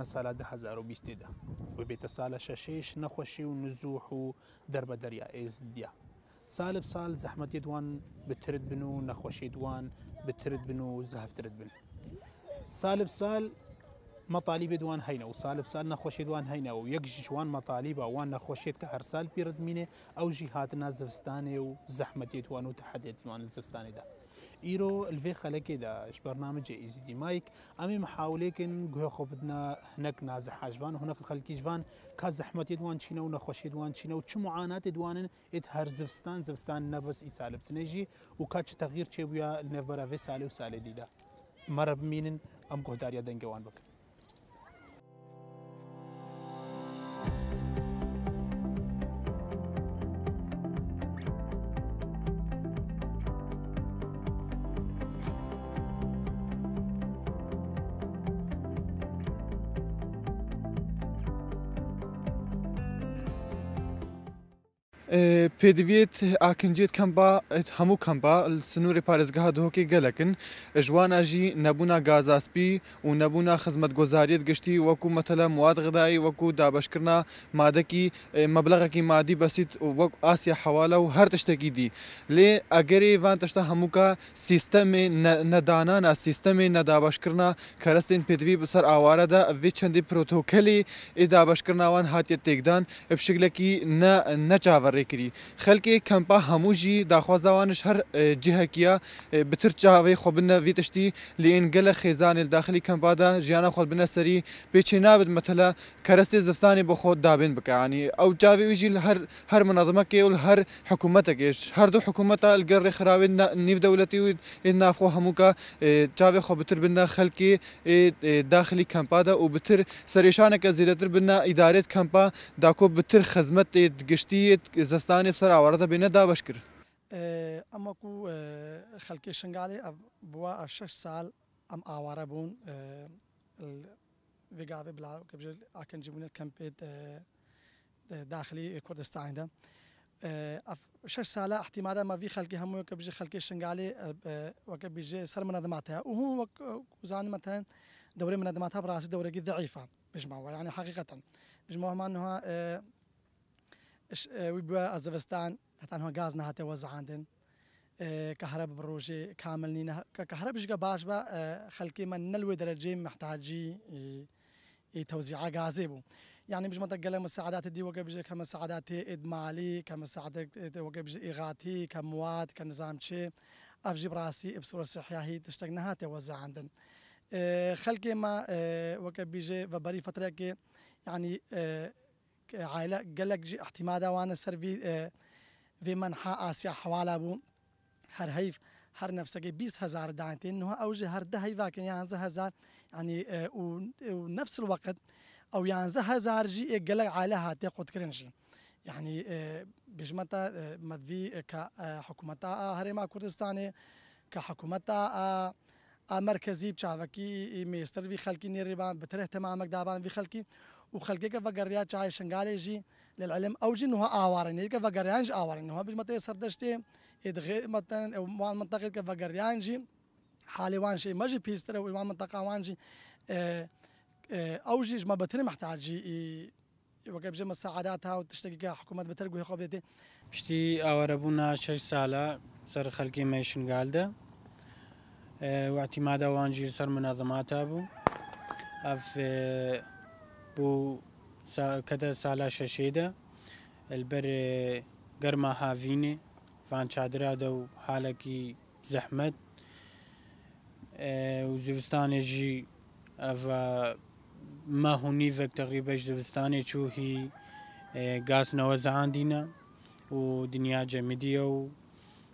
لەنە سالا 2020دا و بیت سال شەشش نخوشی و نزوح و دەربەدەریا ئێزدیا دیا سال بسال زحمتی دوان بترد بنو نخوشی دوان بترد بنو زهف ترد بن سال بسال مطالب دوان هەینە و سال بسال نخوشی دوان و هەینەوە یەکژیشوان مەطالیبە وان نخوشید که هر سال پیرد مینه او ژی هاتنا زستانێ و زحمتی دوان و تحدید دوان تحدێتیوان ده ايرو الفي لكي داش برنامج ايزي دي مايك امي محاوله كن گوه خو بدنا هناك نازح حاجوان هناك خلقي جوان كا زحمت دوان چينو نخوشي دوان چينو چ معانات دوان ات هر زفستان زفستان نفس اسالب تنجي وكا تغيير چي بويا النفبره في سالي وسالي ديدا مرب مينن ام گهداريا دنگوان بكن پێدوێت ئاکنجێت کەم هەموو کەمپا سنووری پارێزگەها دهۆکی گەلەکن ژوانەژی نەبوونا گازاسپی و نەبوونا خزمەت گۆزاریت گشتی وەکو مەتەلە مواد غدایی وەکو دابشکردنا مادەکی مەبلغەکی مادی بەسییت وەک ئاسیا حواڵە و هەر تشتێکی دی لێ ئەگەری ڤان تەشتا هەمووکە سیستەمی نەدانانە سیستەمی نەدابشکردنا کەرەستین پێدوی بسەر ئاوارەدا ئەێ چەندی پرۆتۆکەلی ئێدابشکردناوان هاتیە تێکدان پشکلێکی نەچاوەڕی parê kirî. Xelkê kempa hemû jî daxwazawanîş her cihekiya bitir çavê xwe bine vî tiştî lêên gelek xêzanê daxilî kempa de jiyana xwe bine serî pêçê nabid metela kerestê zistanê bi xwe dabên bike yanî ew çavê wî jî her her minazimekê û her hikûmetekê her du hikûmeta li gel rêxirabê nîv dewletî û ên navxwe hemûka çavê xwe bitir bine xelkê daxilî kempa de û bitir serêşaneke zêdetir bine îdarêt kempa dako bitir xezmetê giştiyê زستانی افسر آورده بینه دا بشکر اه، اما کو اه، خلکی شنگالی بوا شش سال ام آواره بون اه، وقاوي بلا قبل اكن جبنا الكامبيد داخلي كردستان ده اف شش سال احتمالا ما في همو هم بجر خلقي شنگالی وقبل جي سر ها زان متن دوره مثلا ها براسی دوره گی ضعيفه بجمعوا یعنی حقیقتا بجمعوا ما انها اش ويبوا آه، أزبستان هتان غازنا هاته وزع عندن آه، كهرب بروجي كامل نينا كهرب شقا باش با آه، خلقي من نلوي درجة محتاجي توزيع غازي بو يعني مش منطقة مساعدات دي وقبل كمساعدات إدمالي كمساعدات وقبل إغاثي كمواد كنظام شي أفجي براسي بصورة صحية هي تشتغنها توزع عندن خلقي ما وقبل بيجي وبري فترة يعني عائله گلک جی احتمادا وانه سر وی وی آه، منحا آسیا حوالا بو هر هیف هر نفسك 20000 دانتين او اوجه هر ده هيفاك 11000 يعني آه، نفس الوقت او 11000 جي إيه، قال على هاتي قد كرنشي يعني آه، بجمتا مدفي كحكومتا هرما كردستاني كحكومتا مركزي بشافكي ميستر في خلكي نيربان بتره تمامك دابان في وخلقك فقريات جاي شنقالي جي للعلم او جي نوها اوارن يك فقريان جي اوارن نوها بيش متى سردشتي يدغي مثلا او مع منطقه كفقريان جي حالي وان شي ماجي بيستر او مع منطقه وان جي آه، آه، او جي ما بتري محتاج جي وەکە بژێمە سەعادات ها و تشتێکگە حکوومەت بەتەر گوێ خۆبێتی پشتی ئاوەرەبوونا ش ساە ده خەلکی مەشنگالدە آه، واعتیماداوانگیر سەر منەدەماتە بوو ئەف Bu kada sala şeşê de elberê e, germa havînê van çadira de û halekî zehmet û e, zivistanê jî ev me hûnî vek teqrîbe ji zivistanê çû hî e, gasnewe zihandîne û dinya cemidiye û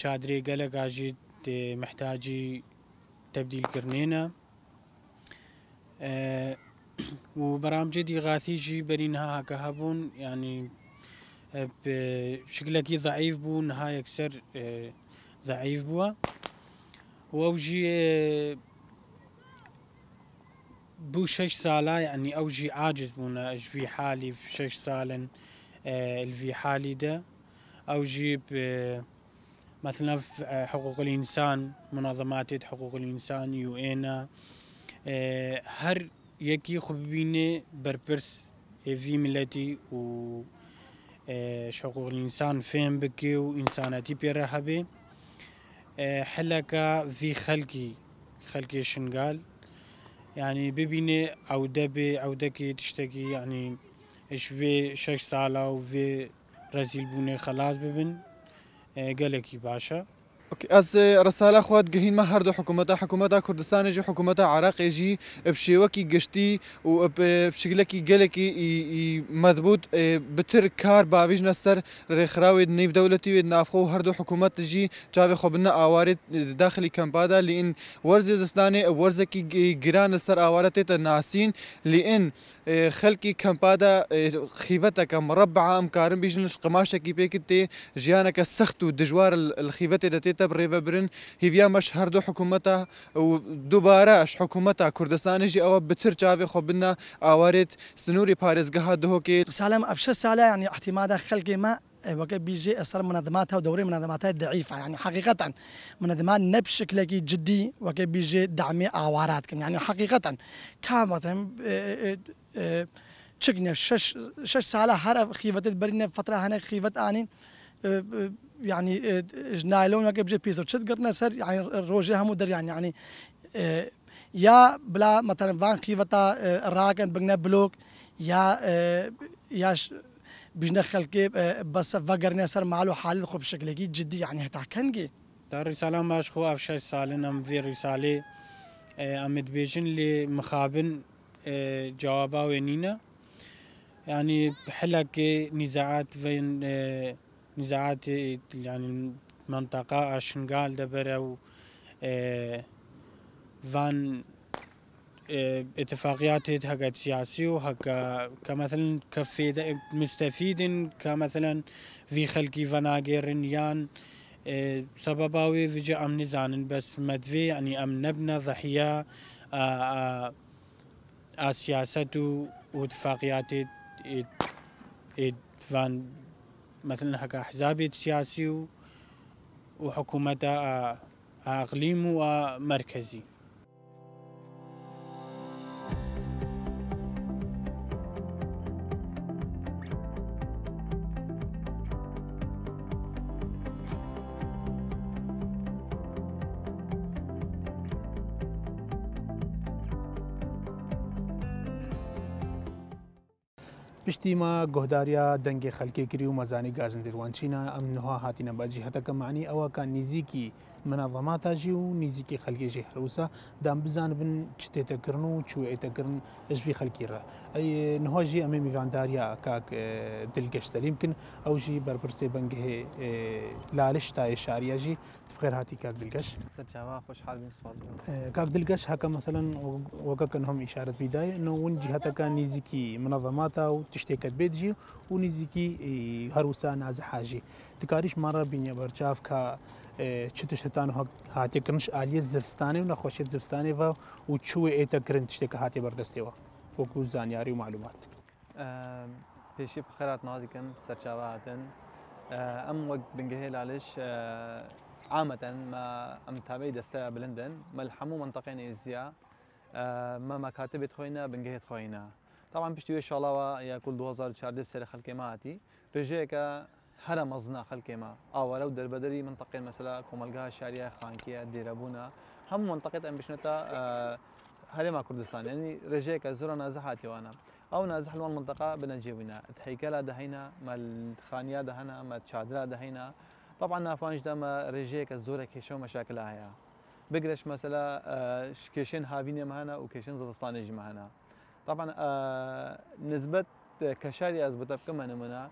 çadrê geleka jî tê mehtacî tebdîlkirnê ne وبرامج إغاثية برينها هكا هبون يعني اه، بشكلكي ضعيف بو نهاية كسر اه، ضعيف بوا وأوجي اه، بو شش سالة يعني أوجي عاجز بونا اش في حالي في شش سالن في حالي ده او أوجي مثلا حقوق الإنسان منظمات حقوق الإنسان يو إينا هر یکی خو ببینه برپرس هفی ملتی و شقوق الانسان فهم بکی و انساناتی پی راه بی حلکا ذی خلکی خلکی شنگال يعني ببینه او دبه او دکی تشتکی يعني اش وی شش ساله و وی رزیل بونه خلاص ببن گلکی باشه از رساله خود گهین ما هر دو حکومت حکومت کردستان جی حکومت عراق جی بشیوکی گشتی و بشکلکی گلکی مضبوط بتر کار باویج نسر رخراوی نیو دولتی و نافخو هر دو حکومت جی چاوی خوبنا آوارد داخلی کمپادا لین ورز زستان ورزکی گران سر آوارت تناسین لین خلکی کمپادا خیفتا کم ربعا امکارن بیجنش قماشا کی پیکتی جیانا که سخت و دجوار الخیفت دتیت حکوومەتە بڕێوە برن هر دو حکوومەتە و دوباره اش دووبارەش حکوومەتە کوردستانیژی او بتر چاوێ خۆ بنا ئاوارێت سنووری دو دهۆکێت سلام افش سالا ینی احتمال خلق ما وكا بيجي اثر منظماتها ودوري منظماتها ضعيفه يعني حقيقه منظمات نبشك لكي جدي وكا بيجي دعمي اعوارات يعني حقيقه كامه شكنا شش شش ساە هر خیفەتت برين فتره هنا خيفت انين آه، آه، يعني آه، جنايلون وك بجي بيزر شد قرنا سر يعني روجي هم در يعني يعني يا بلا مثلا فان خيفتا راكن بغنا بلوك يا يا بجنا خلقي بس فقرنا سر معلو حال خوب شكلكي جدي يعني هتا كنجي دار رسالة ماش خو أفشار سالين أم في رسالة أمد بيجن لي مخابن جوابا وينينا يعني بحلك نزاعات بين نزاعات يعني منطقة أشنغال دبرة و آه، فان آه، اتفاقيات هكا سياسي وهكا كمثلا كفيد مستفيد كمثلا في خلقي فناقيرن يان آه، سبباوي فيجي امن زانن بس مدفي يعني امن نبنا ضحية سياسته واتفاقيات فان مثلا حق احزابي السياسي وحكومته آه، آه، اقليمي ومركزي آه، پشتی ما گهداریا دنگ خلکی کری و مزانی گازن دروانچینا ام نها هاتی نباجی حتا که معنی اوا که نیزی کی منظماتا جی و نیزی کی خلکی جی حروسا دام بزان بن چتی تکرن و چو ایتا کرن اجوی خلکی را ای نها جی امی میوانداریا کاک دلگشت لیمکن او جی برپرسی بنگه لالش تا اشاریا جی بخير هاتي كاك دلقش سر جماعة خوش حال بين سواز كاك دلقش هكا مثلا وقا كان هم إشارة بداية انه ون جهتك نيزيكي منظماتها tiştekî bê dijî û nîzîkî her wisa nazihaî. Dikarîş man re bîne berçavka çi tiştetan hatiye kiriniş aliye zivstanê û nexweşê zivstanê ve û çûê ête kirin tiştekî hatiye berdestê we وەکو زانیاری و معلومات. پێشی بخێرات نازیکەم سەرچاوهاتن ئەم وەک بنگەهێ لالش عامەتەن ئەم تابەی دەستە بلندن مەل هەموو منتەقێن ئێزیە مە مەکاتبێت خۆینە بنگەهێت خۆینە. طبعا پشتی وێ شڵاوە یا کول 2004 سەر خەکێماتی ڕژەیەکە هەرە مەزنا خەکێمە ئاوارە آه، و دەربەدەری منتەقی مەسلا کۆمەلگا شاریە خانکیە دێرەبووە هەموو منتەقێت ئەم بشنێتە آه، هەرێما کوردستان ینی يعني ڕژەیەکە زۆر نازە هاتیوانە ئەو نازە هەلوان منتەقا بنەجێبووینە هەیکەلا دەهینە مەخانیا دەهەنا مە چادرا دەهینە طبعا نافانش دەمە ڕێژەیەکە زۆرە کێشە و مەشاکل هەیە بگرش مەسەلا کێشێن هاوینێمە هەنا و کێشێن زستانێژمە طبعا آه نسبة كشاري أزبطة بكم نمونا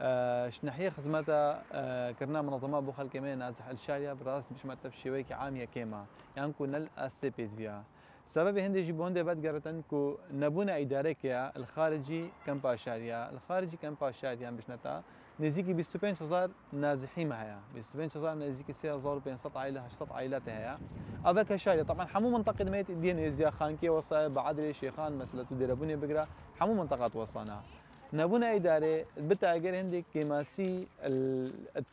آه، شنحية آه كرنا منظمة بو كمان نازح الشارية براس مش ما بشمت بشويك عامية كيما يعني كو نل أستيبيت فيها سبب هندي جيبون دي بات قرتن كو نبونا إدارة كيا الخارجي كم باشارية الخارجي كم باشارية بشنتا نزيكي شزار نازحي نزیکی شزار نزيكي سيا 25000 بين سط عائله 800 عائله هيا اوه كشاية طبعا حمو منطقة دميت دين ازيا خانكي وصا بعدري خان مسألة ديربوني بقرا حمو منطقة وصانا نبونا إدارة بتا اگر هندي كيماسي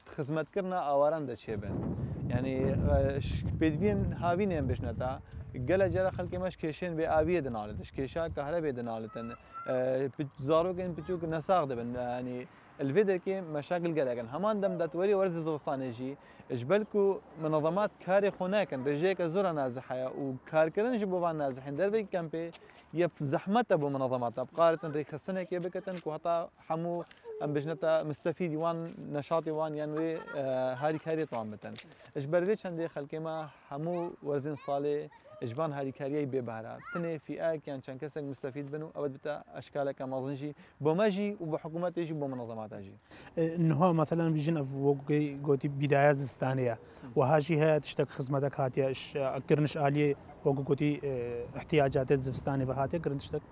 خزمت كرنا اواران دا شبن يعني آه، بيدفين هاوين ام بشنتا قلا جرا خلك مش كيشين بي آبية دنالتش كيشا كهربية دنالتن آه، بزاروكين بتوك نساق دبن يعني الفيدركي مشاغل قلقن همان دم داتوري ورز زرستانيجي جبلكو منظمات كاري خوناكن رجيك زورا نازحة وكار كرن جبوفان نازحين دربي كامبي يب زحمة بو منظمات بقارة ريخ السنة كي بكتن كوهتا حمو ام بجنتا مستفيد وان نشاطي وان ينوي آه، هاري كاري طعمتن اجبر فيش هندي خلقي ما حمو ورزين صالي جوان هاریکاریای بێبارە تنێ فیئاکیان چەند كان مستەفید بن و ئەوەت بتە ئەشکالەکە مازنجی بۆ مەژی و بە حکوومەتێکی بۆ منەڵەماتاژی اه، نها مەمثلەن بژین ئەفۆگەی گوتی بیدایە زستانەیە وهاژی هەیە تشتێک خزمەتە هااتیەکردنش عالیە وەگو گوتی اه، احتیاجاتێت زستانی اه، بە هااتێ کرد شتێک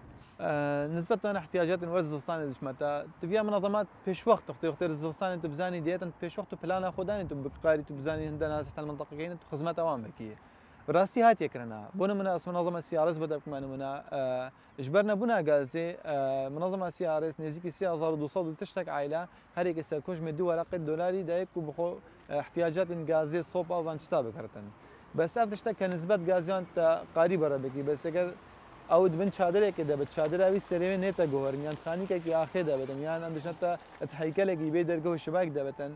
نسبة لنا احتياجات وز اللي شمتا تبيا منظمات بيش وقت اختي اختي الزلستان تبزاني ديتا بيش وقت بلانا خداني تبقاري تبزاني هندنا ناس حتى المنطقه كاين تخزمات اوام بكيه براستي هاتي كرنا بونا من اسم منظمه سيارس بدا كما منا آه اجبرنا بونا غازي سی منظمه سيارس نزيكي 3200 تشتك عائله هر یک سكوش من دو ورقه دولاري دايك وبخو احتياجات غازي صوب اظن شتابك هرتن بس اف تشتك نسبه غازيان قريبه بکی بس اگر او بن چادر کې د بچ چادر اوی سره نه ته ګورنیان خانی کې کې اخر ده بدن یان اندشته ته هیکل کې به درګو شباک ده بدن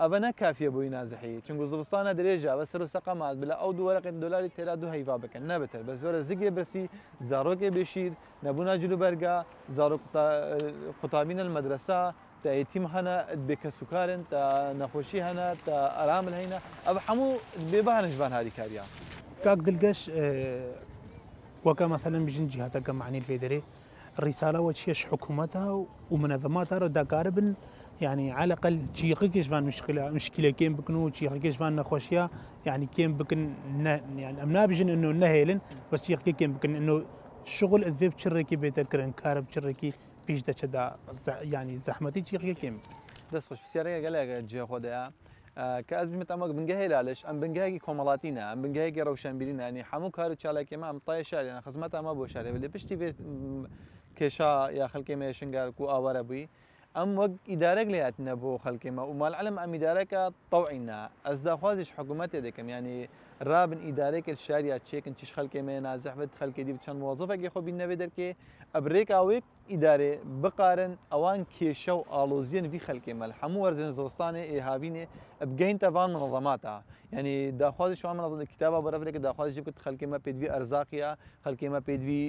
ئەە نەکافە بۆی نازحەیە چونگو زستانە درێژە بە سەر و سەقامات بلە ئەو دووەرەقی دلاری تێرا دو هەیوا بکەن نەبتر بە زۆرە زگێ برسی زارۆکێ بشیر نەبوونا جلوبەرگا قوتابین المەدرسا تا ئەتیم هەنا بێکە سوکارن تا نەخۆشی هەنا تا ئارام هەینە ئەو هەموو بێبانشبان هاریکاریان کاک دلگەش وەکە مەثلەن بژن جیهاتەکە معنی فێدرێ ڕیساالەوە چێش حکوومەتە و منەظەماتە ڕداکارە بن و يعني على الاقل شي غيكش فان مشكله مشكله كيم بكنو شي غيكش فان نخوشيا يعني كيم بكن يعني امنا بجن انه نهيلن بس تشيخي كيم بكن انه شغل اذفي بشركي بيت الكرن كارب بشركي بيش دا شدا يعني زحمتي تشيخي كيم بس خوش بسيارة قال لك جي خدا آه. آه، كاز بمت امك بنجهي لالش ام بنجهي كومالاتينا ام بنجهي بيلينا يعني حمو كارو تشالاكي ما ام طايشه يعني خزمتها ما بوشاري اللي بشتي كشا يا خلقي ما شنگار کو آوار ام وق ئەم وەک ئیدارەك لەاتە بۆ خەلکێمە ومالعلم ئەم طوعنا تەوعینا ئەزداخوازیش حکوومەتێ دەکەم ینی رابن اداره ئیدارێکت شاریا چن موظفه خەکێمێ خو بین بچەند در خۆ بینەوێ او یک اداره بقارن اوان کێشە شو الوزین وی خلک مل توان منظماته خەکێمەل هەموو وەرزن زستانێ ئێهاوینێ ئەبگەین تەوان منەظەماتە ینی داخوازی شوان منەڵ کتابە بەرەفرێکە داخوازی بکرد خەکێمە پێدوی ئەرزاقیە خەکێمە پێدوی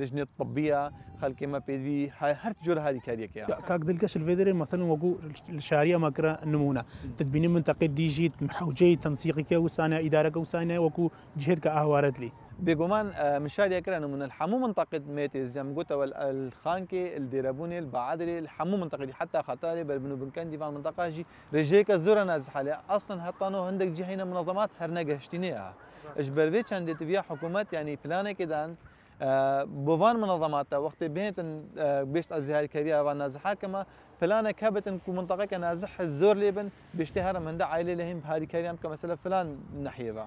لژنێت طببیە خەکێمە پێدوی هەر جۆر هاری کاریەکە کاک دلکەش الفێدرێ مەسەن وەگو شاریە مەکرە نمونە تبینی منتەقی دیژیت محوجەی تەنسیقیکە وسانه اداره کەوسانە وەکو جهێت کە ئاهوارەت لی. بيجومان مشاري آه، يكرا من الحمو منطقة ميتيز زي ما قلت الخانكي الديرابوني البعادري الحمو منطقة دي حتى خطاري بربنو بنكان دي في المنطقة هجي رجيك زورا نازح عليها أصلا هطانو هندك جي منظمات هرناقة هشتينيها اجبر بيتش عندي تبيع حكومات يعني بلانا كده آه، بوفان منظمات وقت بينت آه، بيشت أزهار كبيرة ونازحة كما فلانه كابتن كو منطقه كان ازح الزور ليبن بيشتهر من دع عائله لهم بهاري كريم كمثلا فلان ناحيه با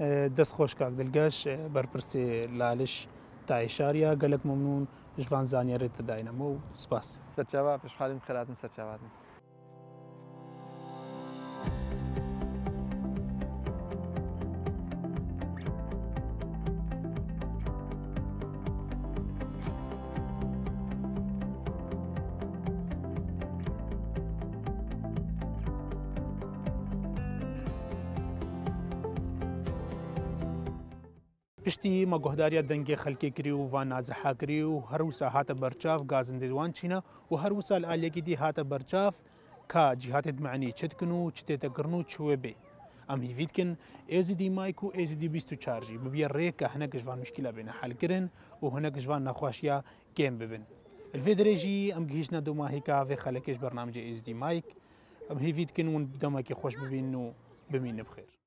أه، دست خوش کاک دلگش أه، بربرسي لالش تا اشاریا گلک ممنون ريت زانیاری تداینم و سپاس سرچاوا پیش خالیم خیراتن سرچاواتن تشتی مەگۆهداریە دەنگێ خەلکی کری و ڤان نازەحاکری و هەروسا برچاف بەرچاف گازندێوان چینە و هەروسا لە ئالێکی دی هاتە برچاف کا جیهاتت معنی چت کنو چت چتێتەگرن و چوێ ام ئەم هیویتکن ئێزی دی مایکو مایک و ئێزی دی 20 ری که ڕێککە کشوان گژوان بین حل کرن و هەنە گژوان نەخواشیە گێم ببن. گیشنا دو ماهی گیشنە دوماهیکاێ خەلەکەش بەرنامجێ ئێزی دی مایک ام ئەم هیویتکن ون دەمەکی خۆش ببین و ببینە بخیر